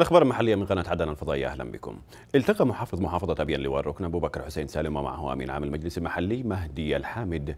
الأخبار المحلية من قناة عدن الفضائية أهلا بكم التقى محافظ محافظة أبيان لواء الركن أبو بكر حسين سالم ومعه أمين عام المجلس المحلي مهدي الحامد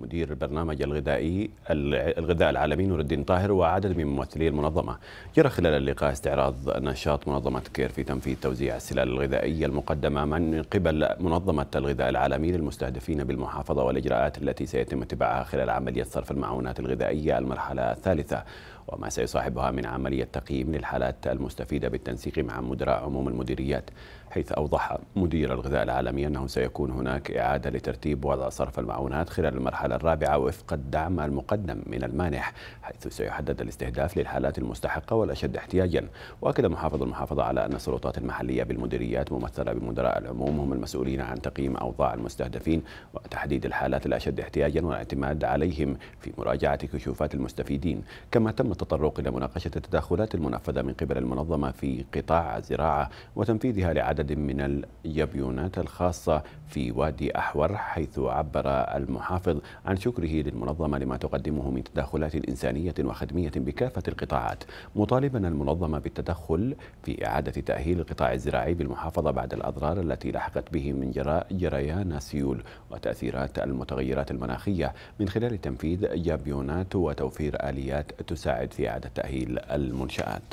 مدير البرنامج الغذائي الغذاء العالمي نور الدين طاهر وعدد من ممثلي المنظمة جرى خلال اللقاء استعراض نشاط منظمة كير في تنفيذ توزيع السلال الغذائية المقدمة من قبل منظمة الغذاء العالمي للمستهدفين بالمحافظة والإجراءات التي سيتم اتباعها خلال عملية صرف المعونات الغذائية المرحلة الثالثة وما سيصاحبها من عملية تقييم للحالات المستفيدة بالتنسيق مع مدراء عموم المديريات حيث أوضح مدير الغذاء العالمي أنه سيكون هناك إعادة لترتيب وضع صرف المعونات خلال المرحلة الرابعة وفق الدعم المقدم من المانح حيث سيحدد الاستهداف للحالات المستحقة والأشد احتياجا وأكد محافظ المحافظة على أن السلطات المحلية بالمديريات ممثلة بمدراء العموم هم المسؤولين عن تقييم أوضاع المستهدفين وتحديد الحالات الأشد احتياجا والاعتماد عليهم في مراجعة كشوفات المستفيدين كما تم التطرق إلى مناقشة التدخلات المنفذة من قبل المنظمة في قطاع الزراعة وتنفيذها لعدد عدد من اليابيونات الخاصة في وادي أحور حيث عبر المحافظ عن شكره للمنظمة لما تقدمه من تدخلات إنسانية وخدمية بكافة القطاعات مطالبا المنظمة بالتدخل في إعادة تأهيل القطاع الزراعي بالمحافظة بعد الأضرار التي لحقت به من جراء جريان سيول وتأثيرات المتغيرات المناخية من خلال تنفيذ يابيونات وتوفير آليات تساعد في إعادة تأهيل المنشآت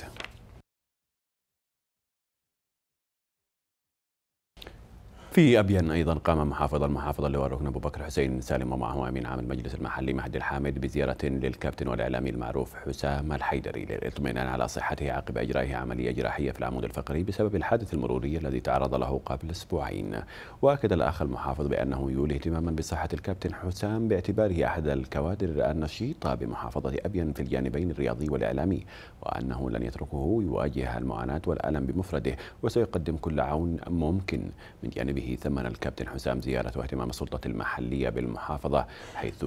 في أبيان أيضا قام محافظ المحافظة اللواء الركن أبو بكر حسين سالم ومعه أمين عام المجلس المحلي مهدي الحامد بزيارة للكابتن والإعلامي المعروف حسام الحيدري للاطمئنان على صحته عقب إجرائه عملية جراحية في العمود الفقري بسبب الحادث المروري الذي تعرض له قبل أسبوعين وأكد الأخ المحافظ بأنه يولي اهتماما بصحة الكابتن حسام باعتباره أحد الكوادر النشيطة بمحافظة أبين في الجانبين الرياضي والإعلامي وأنه لن يتركه يواجه المعاناة والألم بمفرده وسيقدم كل عون ممكن من جانبه به ثمن الكابتن حسام زيارة واهتمام السلطة المحلية بالمحافظة حيث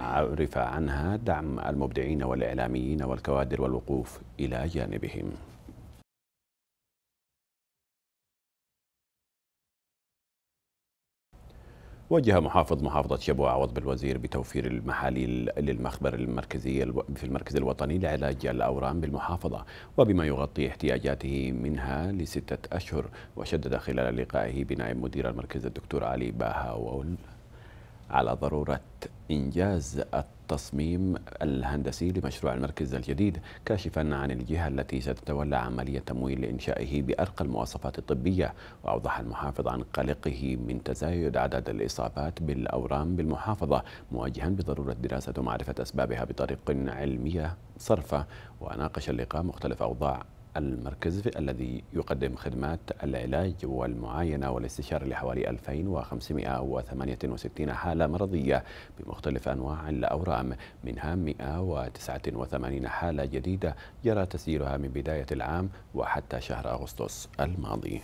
عرف عنها دعم المبدعين والإعلاميين والكوادر والوقوف إلى جانبهم وجه محافظ محافظة شبوة عوض بالوزير بتوفير المحاليل للمخبر المركزي في المركز الوطني لعلاج الأورام بالمحافظة وبما يغطي احتياجاته منها لستة أشهر وشدد خلال لقائه بنائب مدير المركز الدكتور علي باها على ضرورة إنجاز التصميم الهندسي لمشروع المركز الجديد كاشفا عن الجهة التي ستتولى عملية تمويل لإنشائه بأرقى المواصفات الطبية وأوضح المحافظ عن قلقه من تزايد عدد الإصابات بالأورام بالمحافظة مواجها بضرورة دراسة ومعرفة أسبابها بطريق علمية صرفة وناقش اللقاء مختلف أوضاع المركز الذي يقدم خدمات العلاج والمعاينة والاستشارة لحوالي 2568 حالة مرضية بمختلف أنواع الأورام منها 189 حالة جديدة جرى تسجيلها من بداية العام وحتى شهر أغسطس الماضي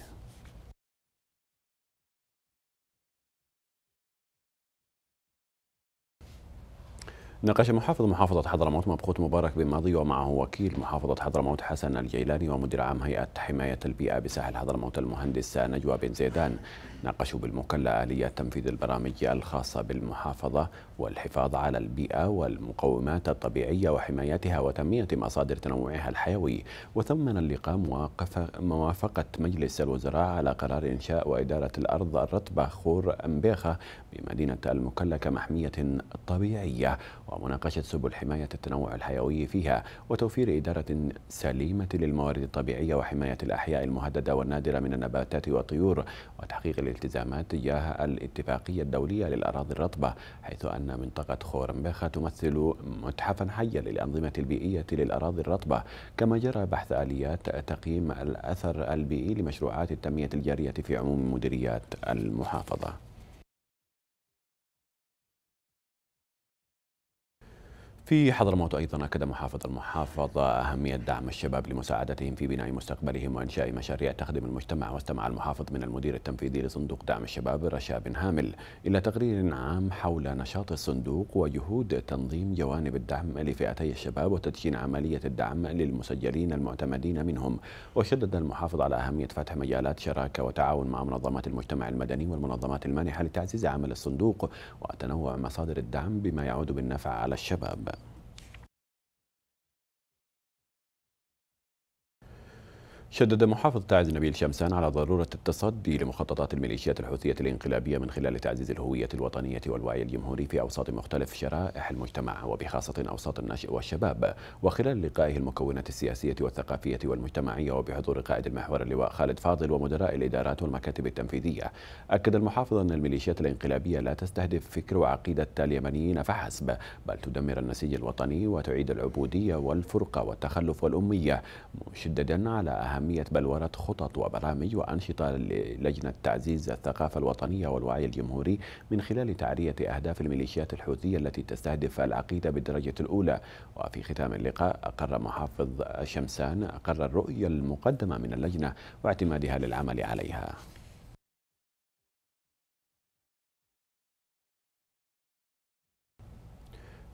ناقش محافظ محافظة حضرموت مبخوت مبارك بن ماضي ومعه وكيل محافظة حضرموت حسن الجيلاني ومدير عام هيئة حماية البيئة بساحل حضرموت المهندس نجوى بن زيدان ناقشوا بالمكلة آلية تنفيذ البرامج الخاصة بالمحافظة والحفاظ على البيئة والمقومات الطبيعية وحمايتها وتنمية مصادر تنوعها الحيوي وثمن اللقاء موافقة مجلس الوزراء على قرار إنشاء وإدارة الأرض الرطبة خور أمبيخة بمدينة المكلا كمحمية طبيعية ومناقشة سبل حماية التنوع الحيوي فيها وتوفير إدارة سليمة للموارد الطبيعية وحماية الأحياء المهددة والنادرة من النباتات والطيور وتحقيق الالتزامات تجاه الاتفاقية الدولية للأراضي الرطبة حيث أن أن منطقة خورنباخة تمثل متحفا حيا للأنظمة البيئية للأراضي الرطبة كما جرى بحث آليات تقييم الأثر البيئي لمشروعات التنمية الجارية في عموم مديريات المحافظة في حضرموت أيضا أكد محافظ المحافظة أهمية دعم الشباب لمساعدتهم في بناء مستقبلهم وإنشاء مشاريع تخدم المجتمع واستمع المحافظ من المدير التنفيذي لصندوق دعم الشباب رشا بن هامل إلى تقرير عام حول نشاط الصندوق وجهود تنظيم جوانب الدعم لفئتي الشباب وتدشين عملية الدعم للمسجلين المعتمدين منهم وشدد المحافظ على أهمية فتح مجالات شراكة وتعاون مع منظمات المجتمع المدني والمنظمات المانحة لتعزيز عمل الصندوق وتنوع مصادر الدعم بما يعود بالنفع على الشباب شدد محافظ تعز نبيل شمسان على ضرورة التصدي لمخططات الميليشيات الحوثية الانقلابية من خلال تعزيز الهوية الوطنية والوعي الجمهوري في أوساط مختلف شرائح المجتمع وبخاصة أوساط النشء والشباب وخلال لقائه المكونات السياسية والثقافية والمجتمعية وبحضور قائد المحور اللواء خالد فاضل ومدراء الإدارات والمكاتب التنفيذية أكد المحافظ أن الميليشيات الانقلابية لا تستهدف فكر وعقيدة اليمنيين فحسب بل تدمر النسيج الوطني وتعيد العبودية والفرقة والتخلف والأمية مشددا على أهم أهمية بلورة خطط وبرامج وأنشطة للجنة تعزيز الثقافة الوطنية والوعي الجمهوري من خلال تعرية أهداف الميليشيات الحوثية التي تستهدف العقيدة بالدرجة الأولى وفي ختام اللقاء أقر محافظ شمسان أقر الرؤية المقدمة من اللجنة واعتمادها للعمل عليها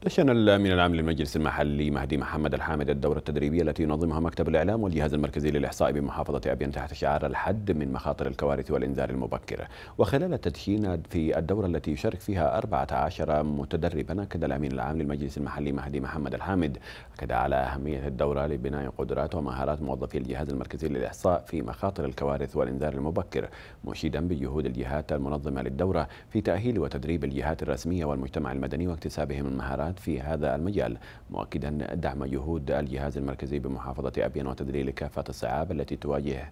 دشن الأمين العام للمجلس المحلي مهدي محمد الحامد الدورة التدريبية التي ينظمها مكتب الإعلام والجهاز المركزي للإحصاء بمحافظة أبين تحت شعار الحد من مخاطر الكوارث والإنذار المبكر وخلال التدشين في الدورة التي يشارك فيها 14 متدربا أكد الأمين العام للمجلس المحلي مهدي محمد الحامد أكد على أهمية الدورة لبناء قدرات ومهارات موظفي الجهاز المركزي للإحصاء في مخاطر الكوارث والإنذار المبكر مشيدا بجهود الجهات المنظمة للدورة في تأهيل وتدريب الجهات الرسمية والمجتمع المدني واكتسابهم المهارات الجهات في هذا المجال مؤكدا دعم جهود الجهاز المركزي بمحافظة أبين وتدليل كافة الصعاب التي تواجه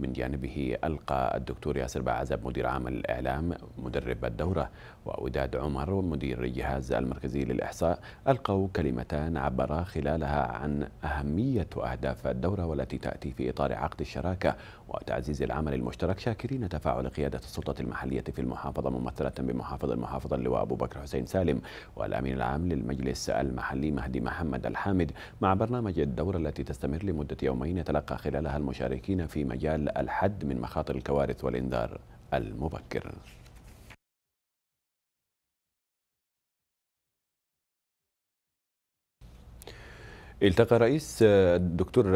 من جانبه ألقى الدكتور ياسر بعزب مدير عام الإعلام مدرب الدورة ووداد عمر مدير الجهاز المركزي للإحصاء ألقوا كلمتان عبرا خلالها عن أهمية وأهداف الدورة والتي تأتي في إطار عقد الشراكة وتعزيز العمل المشترك شاكرين تفاعل قيادة السلطة المحلية في المحافظة ممثلة بمحافظ المحافظة اللواء أبو بكر حسين سالم والأمين العام للمجلس المحلي مهدي محمد الحامد مع برنامج الدورة التي تستمر لمدة يومين يتلقى خلالها المشاركين في مجال الحد من مخاطر الكوارث والإنذار المبكر التقى رئيس الدكتور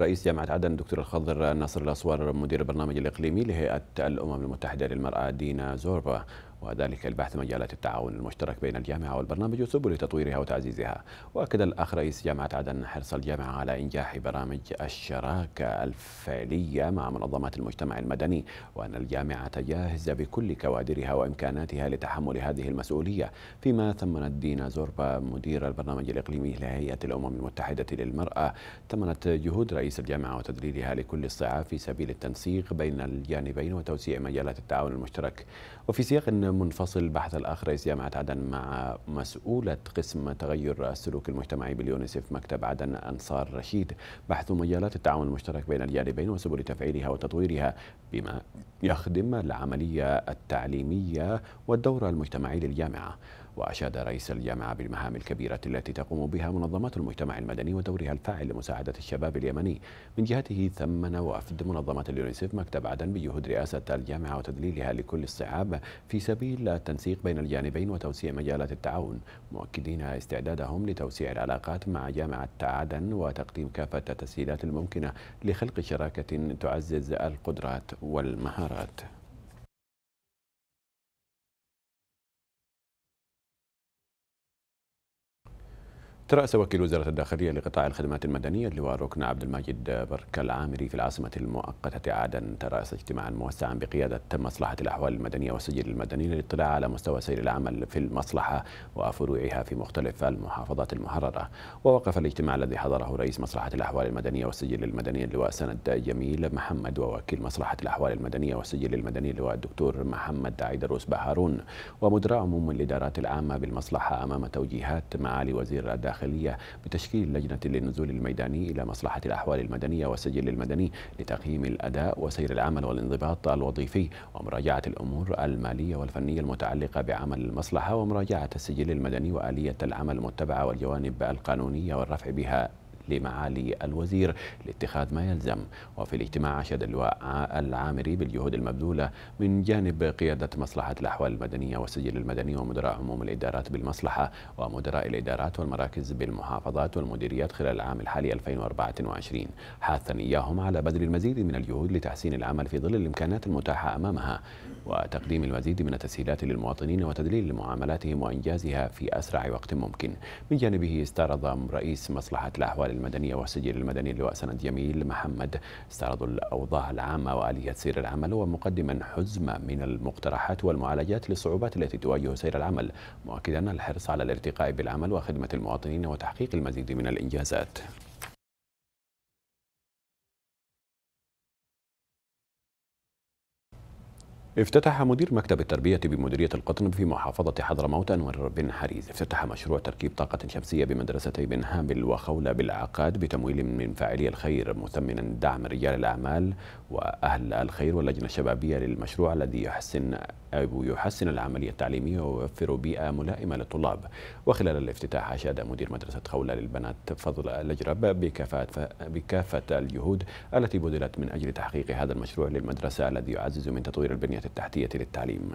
رئيس جامعة عدن الدكتور الخضر ناصر الأسوار مدير البرنامج الإقليمي لهيئة الأمم المتحدة للمرأة دينا زوربا وذلك لبحث مجالات التعاون المشترك بين الجامعة والبرنامج وسبل تطويرها وتعزيزها وأكد الأخ رئيس جامعة عدن حرص الجامعة على إنجاح برامج الشراكة الفعلية مع منظمات المجتمع المدني وأن الجامعة جاهزة بكل كوادرها وإمكاناتها لتحمل هذه المسؤولية فيما ثمنت دينا زوربا مدير البرنامج الإقليمي لهيئة الأمم المتحدة للمرأة ثمنت جهود رئيس الجامعة وتدريبها لكل الصعاب في سبيل التنسيق بين الجانبين وتوسيع مجالات التعاون المشترك وفي سياق منفصل بحث الآخ رئيس جامعة عدن مع مسؤولة قسم تغير السلوك المجتمعي باليونيسف مكتب عدن أنصار رشيد بحث مجالات التعاون المشترك بين الجانبين وسبل تفعيلها وتطويرها بما يخدم العملية التعليمية والدور المجتمعي للجامعة وأشاد رئيس الجامعة بالمهام الكبيرة التي تقوم بها منظمات المجتمع المدني ودورها الفاعل لمساعدة الشباب اليمني من جهته ثمن وفد منظمة اليونيسف مكتب عدن بجهود رئاسة الجامعة وتذليلها لكل الصعاب في سبيل التنسيق بين الجانبين وتوسيع مجالات التعاون مؤكدين استعدادهم لتوسيع العلاقات مع جامعة عدن وتقديم كافة التسهيلات الممكنة لخلق شراكة تعزز القدرات والمهارات ترأس وكيل وزارة الداخلية لقطاع الخدمات المدنية اللواء ركن عبد المجيد برك العامري في العاصمة المؤقتة عدن ترأس اجتماعا موسعا بقيادة مصلحة الأحوال المدنية والسجل المدني للاطلاع على مستوى سير العمل في المصلحة وفروعها في مختلف المحافظات المحررة ووقف الاجتماع الذي حضره رئيس مصلحة الأحوال المدنية والسجل المدني اللواء سند جميل محمد ووكيل مصلحة الأحوال المدنية والسجل المدني اللواء الدكتور محمد عيدروس بهارون ومدراء عموم الإدارات العامة بالمصلحة أمام توجيهات معالي وزير الداخلية الداخلية بتشكيل لجنة للنزول الميداني إلى مصلحة الأحوال المدنية والسجل المدني لتقييم الأداء وسير العمل والانضباط الوظيفي ومراجعة الأمور المالية والفنية المتعلقة بعمل المصلحة ومراجعة السجل المدني وآلية العمل المتبعة والجوانب القانونية والرفع بها لمعالي الوزير لاتخاذ ما يلزم وفي الاجتماع أشاد اللواء العامري بالجهود المبذولة من جانب قيادة مصلحة الأحوال المدنية والسجل المدني ومدراء عموم الإدارات بالمصلحة ومدراء الإدارات والمراكز بالمحافظات والمديريات خلال العام الحالي 2024 حاثا إياهم على بذل المزيد من الجهود لتحسين العمل في ظل الإمكانات المتاحة أمامها وتقديم المزيد من التسهيلات للمواطنين وتدليل معاملاتهم وإنجازها في أسرع وقت ممكن من جانبه استعرض رئيس مصلحة الأحوال المدنية وسجل المدني اللواء سند يميل محمد استعرضوا الأوضاع العامة وآلية سير العمل ومقدما حزمة من المقترحات والمعالجات للصعوبات التي تواجه سير العمل مؤكدا الحرص على الارتقاء بالعمل وخدمة المواطنين وتحقيق المزيد من الإنجازات افتتح مدير مكتب التربية بمديرية القطن في محافظة حضرموت أنور بن حريز افتتح مشروع تركيب طاقة شمسية بمدرستي بن هامل وخولة بالعقاد بتمويل من فاعلي الخير مثمنا دعم رجال الأعمال وأهل الخير واللجنة الشبابية للمشروع الذي يحسن يحسن العملية التعليمية ويوفر بيئة ملائمة للطلاب وخلال الافتتاح أشاد مدير مدرسة خولة للبنات فضل الأجرب بكافة, بكافة الجهود التي بذلت من أجل تحقيق هذا المشروع للمدرسة الذي يعزز من تطوير البنية التحتية للتعليم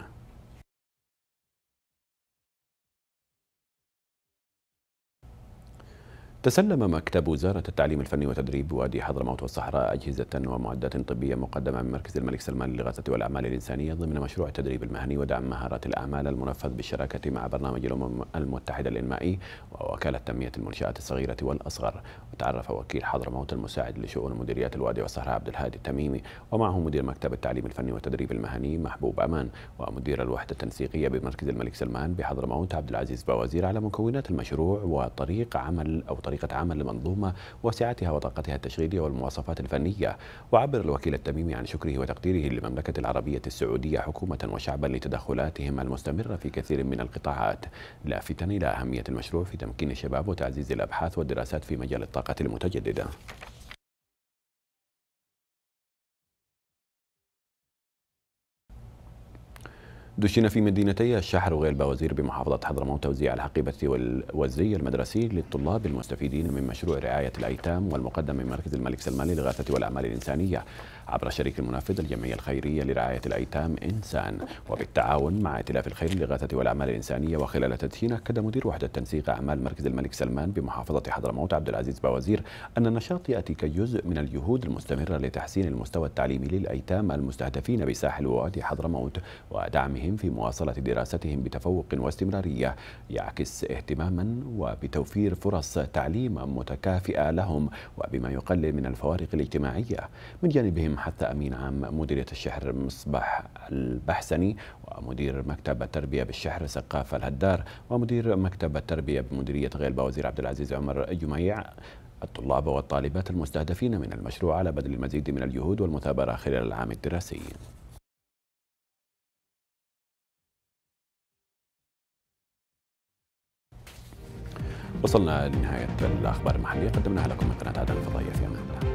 تسلم مكتب وزارة التعليم الفني وتدريب وادي حضرموت والصحراء أجهزة ومعدات طبية مقدمة من مركز الملك سلمان للإغاثة والأعمال الإنسانية ضمن مشروع التدريب المهني ودعم مهارات الأعمال المنفذ بالشراكة مع برنامج الأمم المتحدة الإنمائي ووكالة تنمية المنشآت الصغيرة والأصغر وتعرف وكيل حضرموت المساعد لشؤون مديريات الوادي والصحراء عبد الهادي التميمي ومعه مدير مكتب التعليم الفني والتدريب المهني محبوب أمان ومدير الوحدة التنسيقية بمركز الملك سلمان بحضرموت عبد العزيز بوازير على مكونات المشروع وطريق عمل أو طريقة عمل المنظومة وسعتها وطاقتها التشغيلية والمواصفات الفنية وعبر الوكيل التميمي عن شكره وتقديره للمملكة العربية السعودية حكومة وشعبا لتدخلاتهم المستمرة في كثير من القطاعات لافتا إلى أهمية المشروع في تمكين الشباب وتعزيز الأبحاث والدراسات في مجال الطاقة المتجددة دشن في مدينتي الشحر وغيلبة وزير بمحافظة حضرموت توزيع الحقيبة والوزي المدرسي للطلاب المستفيدين من مشروع رعاية الأيتام والمقدم من مركز الملك سلمان للإغاثة والأعمال الإنسانية عبر الشريك المنفذ الجمعية الخيرية لرعاية الأيتام إنسان وبالتعاون مع ائتلاف الخير للإغاثة والأعمال الإنسانية وخلال تدشين أكد مدير وحدة تنسيق أعمال مركز الملك سلمان بمحافظة حضرموت عبد العزيز بوازير أن النشاط يأتي كجزء من الجهود المستمرة لتحسين المستوى التعليمي للأيتام المستهدفين بساحل ووادي حضرموت ودعمهم في مواصلة دراستهم بتفوق واستمرارية يعكس اهتماما وبتوفير فرص تعليم متكافئة لهم وبما يقلل من الفوارق الاجتماعية من جانبهم حتى أمين عام مديرية الشحر مصباح البحسني ومدير مكتب التربية بالشحر سقاف الهدار ومدير مكتب التربية بمديرية غيلبا وزير عبد العزيز عمر جميع الطلاب والطالبات المستهدفين من المشروع على بذل المزيد من الجهود والمثابرة خلال العام الدراسي وصلنا لنهاية الأخبار المحلية قدمناها لكم من قناة عدن الفضائية في أمان الله